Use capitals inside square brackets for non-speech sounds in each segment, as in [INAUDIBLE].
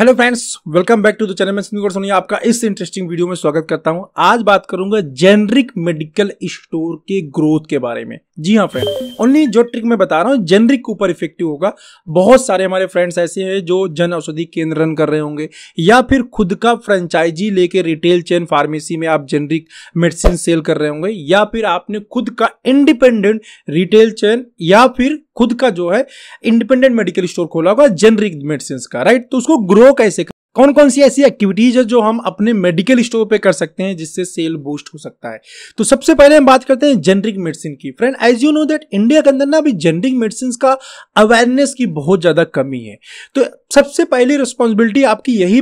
hello friends welcome back to the channel मैं सिंधु सोनिया आपका इस इंटरेस्टिंग वीडियो में स्वागत करता हूं आज बात करूंगा जेनरिक मेडिकल स्टोर के ग्रोथ के बारे में जी हाँ फ्रेंड ओनली जो ट्रिक मैं बता रहा हूँ जेनरिक के ऊपर इफेक्टिव होगा बहुत सारे हमारे फ्रेंड्स ऐसे हैं जो जन औषधि केंद्र रन कर रहे होंगे या फिर खुद का फ्रेंचाइजी लेके रिटेल चेन फार्मेसी में आप जेनरिक मेडिसिन सेल कर रहे होंगे या फिर आपने खुद का इंडिपेंडेंट रिटेल चेन या फिर खुद का जो है इंडिपेंडेंट मेडिकल स्टोर खोला होगा जेनरिक मेडिसिन का राइट तो उसको ग्रो कैसे कौन कौन सी ऐसी एक्टिविटीज है जो हम अपने मेडिकल स्टोर पे कर सकते हैं जिससे सेल बूस्ट हो सकता है तो सबसे पहले हम बात करते हैं जेनरिक मेडिसिन की friend as you know that India के अंदर ना अभी जेनरिक मेडिसिन का अवेयरनेस की बहुत ज्यादा कमी है तो सबसे पहली रिस्पॉन्सिबिलिटी आपकी यही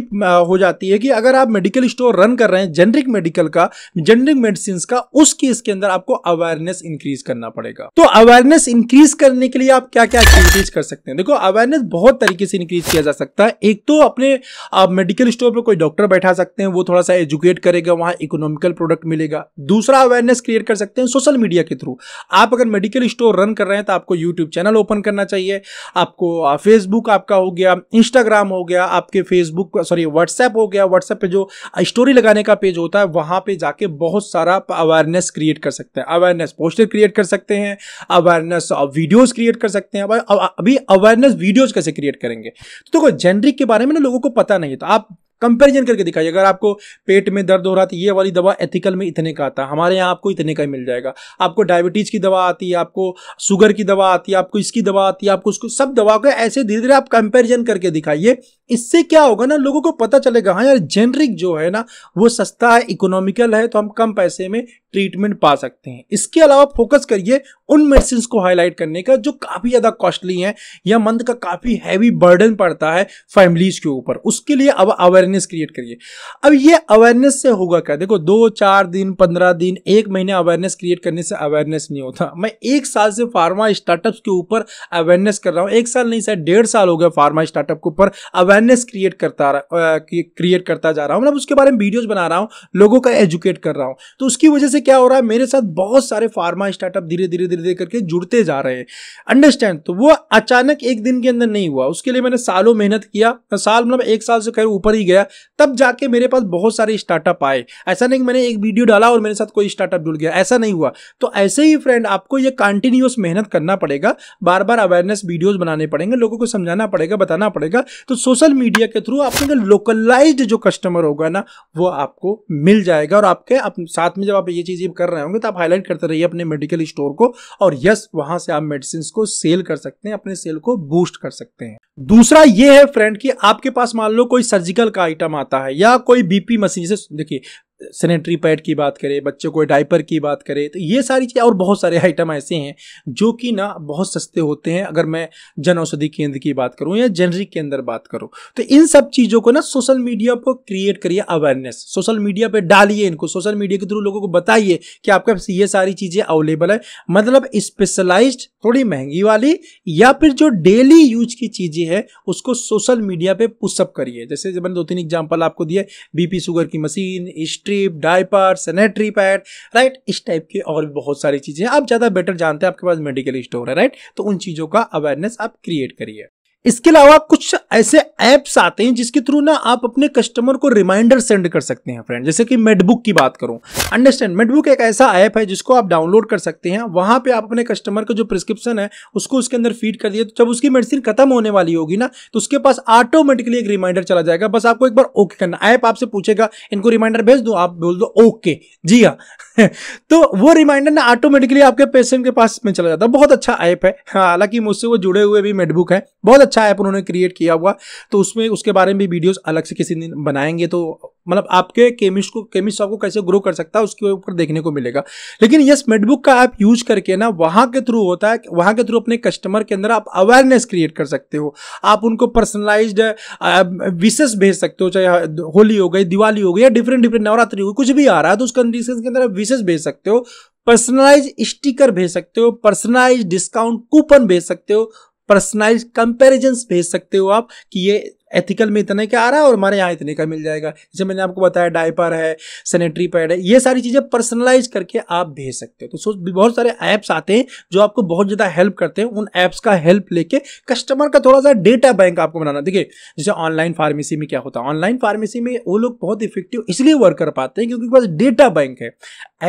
हो जाती है कि अगर आप मेडिकल स्टोर रन कर रहे हैं जेनरिक मेडिकल का जेनरिक मेडिसिन का उस केस के अंदर आपको अवेयरनेस इंक्रीज करना पड़ेगा तो अवेयरनेस इंक्रीज करने के लिए आप क्या क्या एक्टिविटीज कर सकते हैं देखो अवेयरनेस बहुत तरीके से इंक्रीज किया जा सकता है एक तो अपने आप मेडिकल स्टोर पर कोई डॉक्टर बैठा सकते हैं वो थोड़ा सा एजुकेट करेगा वहां इकोनॉमिकल प्रोडक्ट मिलेगा दूसरा अवेयरनेस क्रिएट कर सकते हैं सोशल मीडिया के थ्रू आप अगर मेडिकल स्टोर रन कर रहे हैं तो आपको यूट्यूब चैनल ओपन करना चाहिए आपको फेसबुक आपका हो गया इंस्टाग्राम हो गया आपके फेसबुक सॉरी व्हाट्सएप हो गया व्हाट्सएप पे जो स्टोरी लगाने का पेज होता है वहां पे जाके बहुत सारा अवेयरनेस क्रिएट कर सकते हैं अवेयरनेस पोस्टर क्रिएट कर सकते हैं अवेयरनेस वीडियोस क्रिएट कर सकते हैं अभी अवेयरनेस वीडियोस कैसे क्रिएट करेंगे तो देखो तो जेनरिक के बारे में ना लोगों को पता नहीं चाहिए तो आप कंपैरिजन करके दिखाइए अगर आपको पेट में दर्द हो रहा था तो ये वाली दवा एथिकल में इतने का आता है हमारे यहाँ आपको इतने का ही मिल जाएगा आपको डायबिटीज़ की दवा आती है आपको शुगर की दवा आती है आपको इसकी दवा आती है आपको उसको सब दवा को ऐसे धीरे धीरे आप कंपेरिजन करके दिखाइए इससे क्या होगा ना लोगों को पता चलेगा हाँ यार जेनरिक जो है ना वो सस्ता है इकोनॉमिकल है तो हम कम पैसे में ट्रीटमेंट पा सकते हैं इसके अलावा फोकस करिए उन मेडिसिन को हाईलाइट करने का जो काफ़ी ज़्यादा कॉस्टली हैं या मंद का काफ़ी हैवी बर्डन पड़ता है फैमिलीज के ऊपर उसके लिए अब अवेयरनेस क्रिएट करिए अब ये अवेयरनेस से होगा क्या देखो दो चार दिन पंद्रह दिन एक महीने अवेयरनेस क्रिएट करने से अवेयरनेस नहीं होता मैं एक साल से फार्मा स्टार्टअप के ऊपर अवेयरनेस कर रहा हूँ एक साल नहीं सर डेढ़ साल हो गया फार्मा स्टार्टअप के ऊपर अवेयर अवेयरनेस क्रिएट करता क्रिएट करता जा रहा हूँ मतलब उसके बारे में वीडियोज बना रहा हूँ लोगों का एजुकेट कर रहा हूँ तो उसकी वजह से क्या हो रहा है मेरे साथ बहुत सारे फार्मा स्टार्टअप धीरे धीरे धीरे धीरे करके जुड़ते जा रहे हैं अंडरस्टैंड तो वो अचानक एक दिन के अंदर नहीं हुआ उसके लिए मैंने सालों मेहनत किया साल मतलब एक साल से खैर ऊपर ही गया तब जाके मेरे पास बहुत सारे स्टार्टअप आए ऐसा नहीं कि मैंने एक वीडियो डाला और मेरे साथ कोई स्टार्टअप जुड़ गया ऐसा नहीं हुआ तो ऐसे ही फ्रेंड आपको ये कंटिन्यूस मेहनत करना पड़ेगा बार बार अवेयरनेस वीडियोज बनाने पड़ेंगे लोगों को समझाना पड़ेगा बताना पड़ेगा तो सोशल सोशल मीडिया के थ्रू आपके जो लोकलाइज जो कस्टमर होगा ना वो आपको मिल जाएगा और आपके आप साथ में जब आप ये चीज़ें कर रहे होंगे तो आप हाईलाइट करते रहिए अपने मेडिकल स्टोर को और यस वहाँ से आप मेडिसिन को सेल कर सकते हैं अपने सेल को बूस्ट कर सकते हैं दूसरा ये है फ्रेंड कि आपके पास मान लो कोई सर्जिकल का आइटम आता है या कोई बीपी मशीन से देखिए सैनिटरी पैड की बात करें बच्चों को डाइपर की बात करें तो ये सारी चीज़ें और बहुत सारे आइटम ऐसे हैं जो कि ना बहुत सस्ते होते हैं अगर मैं जन औषधि केंद्र की बात करूं या जनरिक के अंदर बात करूं तो इन सब चीज़ों को ना सोशल मीडिया पर क्रिएट करिए अवेयरनेस सोशल मीडिया पर डालिए इनको सोशल मीडिया के थ्रू लोगों को बताइए कि आपके पास ये सारी चीज़ें अवेलेबल है मतलब स्पेशलाइज थोड़ी महंगी वाली या फिर जो डेली यूज की चीज़ें हैं उसको सोशल मीडिया पर पुशअप करिए जैसे मैंने दो तीन एग्जाम्पल आपको दिए पी शुगर की मशीन इस्ट strip diaper sanitary pad right इस टाइप की और भी बहुत सारी चीज़ें आप ज़्यादा बेटर जानते हैं आपके पास मेडिकल स्टोर है राइट तो उन चीज़ों का अवेयरनेस आप क्रिएट करिए इसके अलावा कुछ ऐसे ऐप्स आते हैं जिसके थ्रू ना आप अपने कस्टमर को रिमाइंडर सेंड कर सकते हैं फ्रेंड जैसे कि मेडबुक की बात करूं अंडरस्टैंड मेडबुक एक ऐसा ऐप है जिसको आप डाउनलोड कर सकते हैं वहां पे आप अपने कस्टमर का जो प्रिस्क्रिप्शन है उसको उसके अंदर फीड कर दिए तो जब उसकी मेडिसिन खत्म होने वाली होगी ना तो उसके पास ऑटोमेटिकली एक रिमाइंडर चला जाएगा बस आपको एक बार ओके करना ऐप आपसे पूछेगा इनको रिमाइंडर भेज दो आप बोल दो ओके जी हाँ [LAUGHS] तो वो रिमाइंडर ना ऑटोमेटिकली आपके पेशेंट के पास में चला जाता है बहुत अच्छा ऐप है हालांकि मुझसे वो जुड़े हुए भी मेडबुक है बहुत अच्छा अच्छा ऐप उन्होंने क्रिएट किया हुआ तो उसमें उसके बारे में भी वीडियोस अलग से किसी दिन बनाएंगे तो मतलब आपके केमिस्ट को केमिस्ट आपको कैसे ग्रो कर सकता है उसके ऊपर देखने को मिलेगा लेकिन यस मेडबुक का ऐप यूज करके ना वहाँ के थ्रू होता है वहाँ के थ्रू अपने कस्टमर के अंदर आप अवेयरनेस क्रिएट कर सकते हो आप उनको पर्सनलाइज विशेष भेज सकते हो चाहे होली हो गई दिवाली हो गई या डिफरेंट डिफरेंट नवरात्रि हो कुछ भी आ रहा है तो उस कंडीशन के अंदर आप विशेष भेज सकते हो पर्सनलाइज स्टिकर भेज सकते हो पर्सनलाइज डिस्काउंट कूपन भेज सकते हो पर्सनलाइज कंपेरिजन भेज सकते हो आप कि ये एथिकल में इतने का आ रहा है और हमारे यहाँ इतने का मिल जाएगा जैसे मैंने आपको बताया डायपर है सैनिटरी पैड है ये सारी चीज़ें पर्सनलाइज करके आप भेज सकते हो तो बहुत सारे ऐप्स आते हैं जो आपको बहुत ज़्यादा हेल्प करते हैं उन ऐप्स का हेल्प लेके कस्टमर का थोड़ा सा डेटा बैंक आपको बनाना देखिए जैसे ऑनलाइन फार्मेसी में क्या होता है ऑनलाइन फार्मेसी में वो लोग बहुत इफेक्टिव इसलिए वर्क कर पाते हैं क्योंकि पास डेटा बैंक है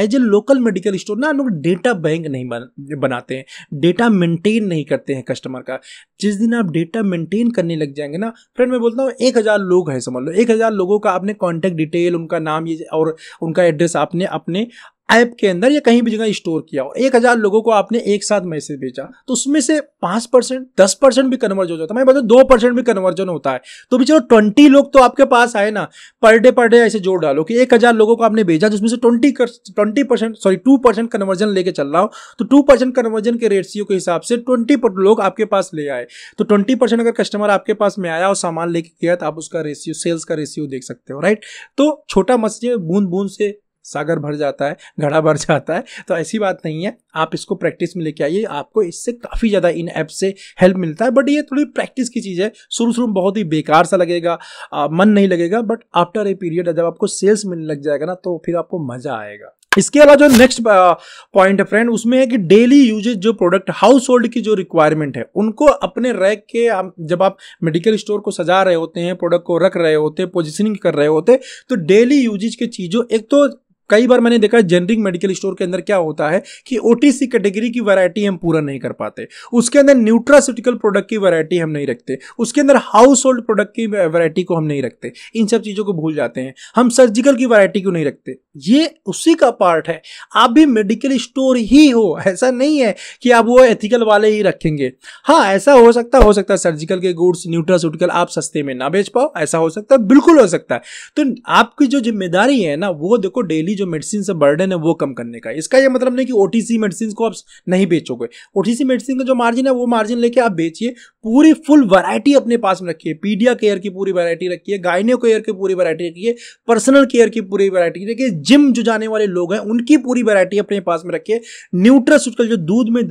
as a local medical store ना लोग डेटा बैंक नहीं बन, बनाते हैं डेटा मेंटेन नहीं करते हैं कस्टमर का जिस दिन आप डेटा मेंटेन करने लग जाएंगे ना फ्रेंड मैं बोलता हूँ एक हज़ार लोग हैं समझ लो एक हज़ार लोगों का आपने कॉन्टैक्ट डिटेल उनका नाम ये और उनका एड्रेस आपने अपने ऐप के अंदर या कहीं भी जगह स्टोर किया हो एक हजार लोगों को आपने एक साथ मैसेज भेजा तो उसमें से पांच परसेंट दस परसेंट भी कन्वर्जन हो जाता है मैं बताऊँ दो परसेंट भी कन्वर्जन होता है तो भी चलो ट्वेंटी लोग तो आपके पास आए ना पर डे पर डे ऐसे जोड़ डालो कि एक हजार लोगों को आपने भेजा जिसमें से twenty twenty percent sorry two percent conversion लेके चल रहा हो तो टू परसेंट कन्वर्जन के रेशियो के हिसाब से ट्वेंटी लोग आपके पास ले आए तो ट्वेंटी परसेंट अगर कस्टमर आपके पास में आया और सामान लेके गया तो आप उसका रेशियो सेल्स का रेशियो देख सकते हो राइट तो छोटा मछली बूंद बूंद से सागर भर जाता है घड़ा भर जाता है तो ऐसी बात नहीं है आप इसको प्रैक्टिस में लेके आइए आपको इससे काफ़ी ज़्यादा इन ऐप से हेल्प मिलता है बट ये थोड़ी प्रैक्टिस की चीज़ है शुरू शुरू में बहुत ही बेकार सा लगेगा आ, मन नहीं लगेगा बट आफ्टर ए पीरियड जब आपको सेल्स मिलने लग जाएगा ना तो फिर आपको मज़ा आएगा इसके अलावा जो नेक्स्ट पॉइंट है फ्रेंड उसमें है कि डेली यूजेज जो प्रोडक्ट हाउस होल्ड की जो रिक्वायरमेंट है उनको अपने रैक के जब आप मेडिकल स्टोर को सजा रहे होते हैं प्रोडक्ट को रख रहे होते हैं पोजिशनिंग कर रहे होते हैं तो डेली यूजेज के चीज़ों एक तो कई बार मैंने देखा जेनरिक मेडिकल स्टोर के अंदर क्या होता है कि ओटीसी कैटेगरी की वैरायटी हम पूरा नहीं कर पाते उसके अंदर न्यूट्रासिटिकल प्रोडक्ट की वैरायटी हम नहीं रखते उसके अंदर हाउस होल्ड प्रोडक्ट की वैरायटी को हम नहीं रखते इन सब चीज़ों को भूल जाते हैं हम सर्जिकल की वैरायटी को नहीं रखते ये उसी का पार्ट है आप भी मेडिकल स्टोर ही हो ऐसा नहीं है कि आप वो एथिकल वाले ही रखेंगे हाँ ऐसा हो सकता हो सकता है सर्जिकल के गुड्स न्यूट्रासिटिकल आप सस्ते में ना बेच पाओ ऐसा हो सकता है बिल्कुल हो सकता है तो आपकी जो जिम्मेदारी है ना वो देखो डेली की जो मेडिसिन से बर्डन है वो कम करने का इसका ये मतलब नहीं कि ओ मेडिसिन को आप नहीं बेचोगे ओ मेडिसिन का जो मार्जिन है वो मार्जिन लेके आप बेचिए पूरी फुल वैरायटी अपने पास में रखिए पीडिया केयर की पूरी वैरायटी रखिए गायने केयर की पूरी वैरायटी रखिए पर्सनल केयर की पूरी वैरायटी रखिए जिम जो जाने वाले लोग हैं उनकी पूरी वैरायटी अपने पास में रखिए न्यूट्रास्यूटिकल जो दूध में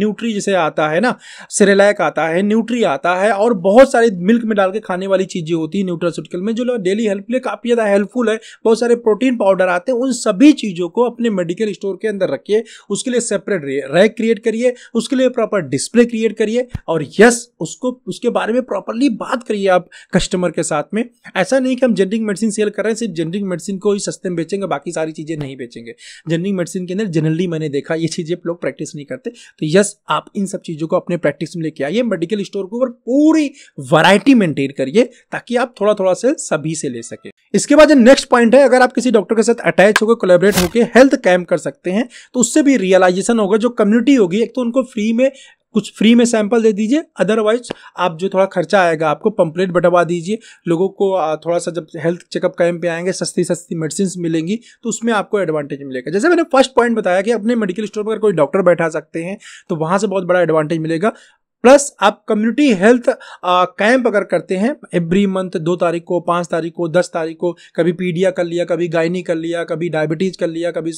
न्यूट्री जैसे आता है ना सेरेलैक आता है न्यूट्री आता है और बहुत सारे मिल्क में डाल के खाने वाली चीजें होती है न्यूट्रास्यूटिकल में जो डेली हेल्प के लिए काफ़ी ज़्यादा हेल्पफुल है बहुत सारे प्रोटीन पाउडर आते हैं उन उन सभी चीज़ों को अपने मेडिकल स्टोर के अंदर रखिए उसके लिए सेपरेट रैक क्रिएट करिए उसके लिए प्रॉपर डिस्प्ले क्रिएट करिए और यस उसको उसके बारे में प्रॉपरली बात करिए आप कस्टमर के साथ में ऐसा नहीं कि हम जेनरिक मेडिसिन सेल कर रहे हैं सिर्फ जेनरिक मेडिसिन को ही सस्ते में बेचेंगे बाकी सारी चीज़ें नहीं बेचेंगे जेनरिक मेडिसिन के अंदर जनरली मैंने देखा ये चीज़ें लोग प्रैक्टिस नहीं करते तो यस आप इन सब चीज़ों को अपने प्रैक्टिस में लेके आइए मेडिकल स्टोर के ऊपर पूरी वैरायटी मेंटेन करिए ताकि आप थोड़ा थोड़ा से सभी से ले सके इसके बाद जो नेक्स्ट पॉइंट है अगर आप किसी डॉक्टर के साथ अटैच बच्चों को कोलेबरेट होकर हेल्थ कैम्प कर सकते हैं तो उससे भी रियलाइजेशन होगा जो कम्युनिटी होगी एक तो उनको फ्री में कुछ फ्री में सैंपल दे दीजिए अदरवाइज आप जो थोड़ा खर्चा आएगा आपको पंपलेट बटवा दीजिए लोगों को थोड़ा सा जब हेल्थ चेकअप कैंप पे आएंगे सस्ती सस्ती मेडिसिन मिलेंगी तो उसमें आपको एडवांटेज मिलेगा जैसे मैंने फर्स्ट पॉइंट बताया कि अपने मेडिकल स्टोर पर कोई डॉक्टर बैठा सकते हैं तो वहाँ से बहुत बड़ा एडवांटेज मिलेगा प्लस आप कम्युनिटी हेल्थ कैंप अगर करते हैं एवरी मंथ दो तारीख को पाँच तारीख को दस तारीख को कभी पीडिया कर लिया कभी गायनी कर लिया कभी डायबिटीज़ कर लिया कभी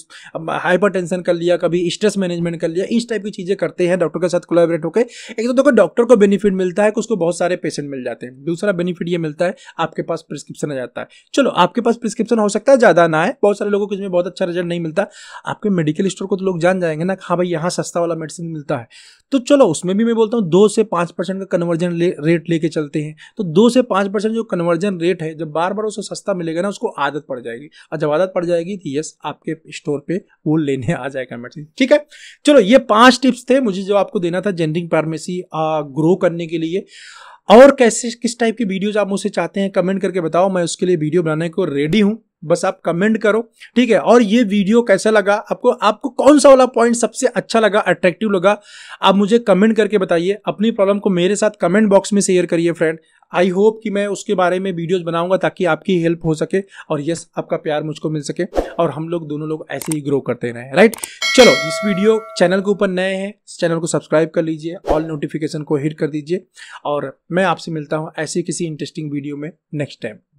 टेंशन कर लिया कभी स्ट्रेस मैनेजमेंट कर लिया इस टाइप की चीज़ें करते हैं डॉक्टर के साथ कोलाबरेट होकर एक तो देखो डॉक्टर को बेनिफिट मिलता है कि उसको बहुत सारे पेशेंट मिल जाते हैं दूसरा बेनिफिट ये मिलता है आपके पास प्रिस्क्रिप्शन आ जाता है चलो आपके पास प्रिस्क्रिप्शन हो सकता है ज़्यादा ना है बहुत सारे लोगों को इसमें बहुत अच्छा रिजल्ट नहीं मिलता आपके मेडिकल स्टोर को तो लोग जान जाएंगे ना हाँ भाई यहाँ सस्ता वाला मेडिसिन मिलता है तो चलो उसमें भी मैं बोलता हूँ दो से पाँच परसेंट का कन्वर्जन ले, रेट लेके चलते हैं तो दो से पाँच परसेंट जो कन्वर्जन रेट है जब बार बार उसको सस्ता मिलेगा ना उसको आदत पड़ जाएगी और जब आदत पड़ जाएगी तो यस आपके स्टोर पे वो लेने आ जाएगा मेडिसिन ठीक है चलो ये पाँच टिप्स थे मुझे जो आपको देना था जेनरिंग फार्मेसी ग्रो करने के लिए और कैसे किस टाइप की वीडियोज आप मुझसे चाहते हैं कमेंट करके बताओ मैं उसके लिए वीडियो बनाने को रेडी हूँ बस आप कमेंट करो ठीक है और ये वीडियो कैसा लगा आपको आपको कौन सा वाला पॉइंट सबसे अच्छा लगा अट्रैक्टिव लगा आप मुझे कमेंट करके बताइए अपनी प्रॉब्लम को मेरे साथ कमेंट बॉक्स में शेयर करिए फ्रेंड आई होप कि मैं उसके बारे में वीडियोस बनाऊंगा ताकि आपकी हेल्प हो सके और यस आपका प्यार मुझको मिल सके और हम लोग दोनों लोग ऐसे ही ग्रो करते रहें राइट चलो इस वीडियो चैनल के ऊपर नए हैं चैनल को सब्सक्राइब कर लीजिए ऑल नोटिफिकेशन को हिट कर दीजिए और मैं आपसे मिलता हूँ ऐसे किसी इंटरेस्टिंग वीडियो में नेक्स्ट टाइम